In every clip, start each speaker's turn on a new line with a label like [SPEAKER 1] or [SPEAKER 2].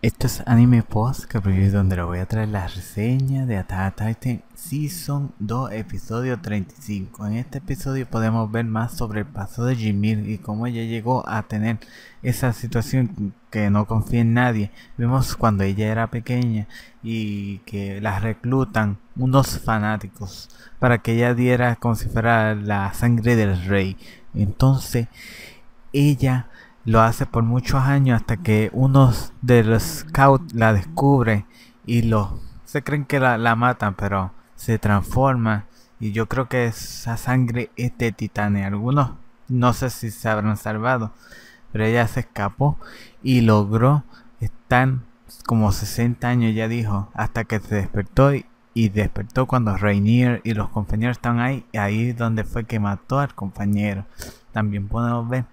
[SPEAKER 1] Esto es Anime Post, que donde lo voy a traer la reseña de Attack on Titan Season 2, episodio 35. En este episodio podemos ver más sobre el paso de Jimir y cómo ella llegó a tener esa situación que no confía en nadie. Vemos cuando ella era pequeña y que la reclutan unos fanáticos para que ella diera como la sangre del rey. Entonces, ella lo hace por muchos años hasta que unos de los scouts la descubre y lo, se creen que la, la matan, pero se transforma. Y yo creo que esa sangre es de titanes, Algunos no sé si se habrán salvado, pero ella se escapó y logró están como 60 años, ya dijo, hasta que se despertó y, despertó cuando Rainier y los compañeros están ahí, ahí donde fue que mató al compañero. También podemos ver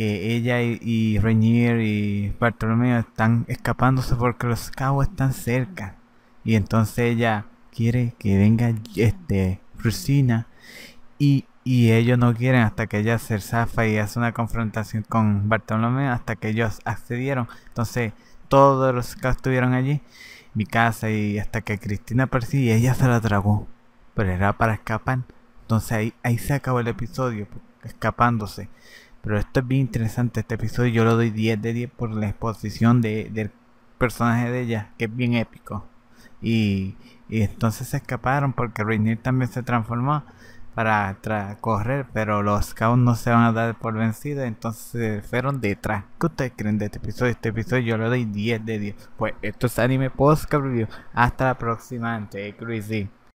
[SPEAKER 1] que ella y, y Rainier y Bartolomeo están escapándose porque los cabos están cerca. Y entonces ella quiere que venga este Rusina y, y ellos no quieren hasta que ella se zafa y hace una confrontación con Bartolomeo hasta que ellos accedieron. Entonces todos los cabos estuvieron allí, mi casa y hasta que Cristina y ella se la tragó. Pero era para escapar. Entonces ahí, ahí se acabó el episodio, pues, escapándose. Pero esto es bien interesante, este episodio yo lo doy 10 de 10 por la exposición del personaje de ella, que es bien épico. Y, entonces se escaparon porque Rainier también se transformó para correr, pero los scouts no se van a dar por vencidos, entonces se fueron detrás. ¿Qué ustedes creen de este episodio? Este episodio yo lo doy 10 de 10. Pues esto es Anime Post Review. Hasta la próxima, Take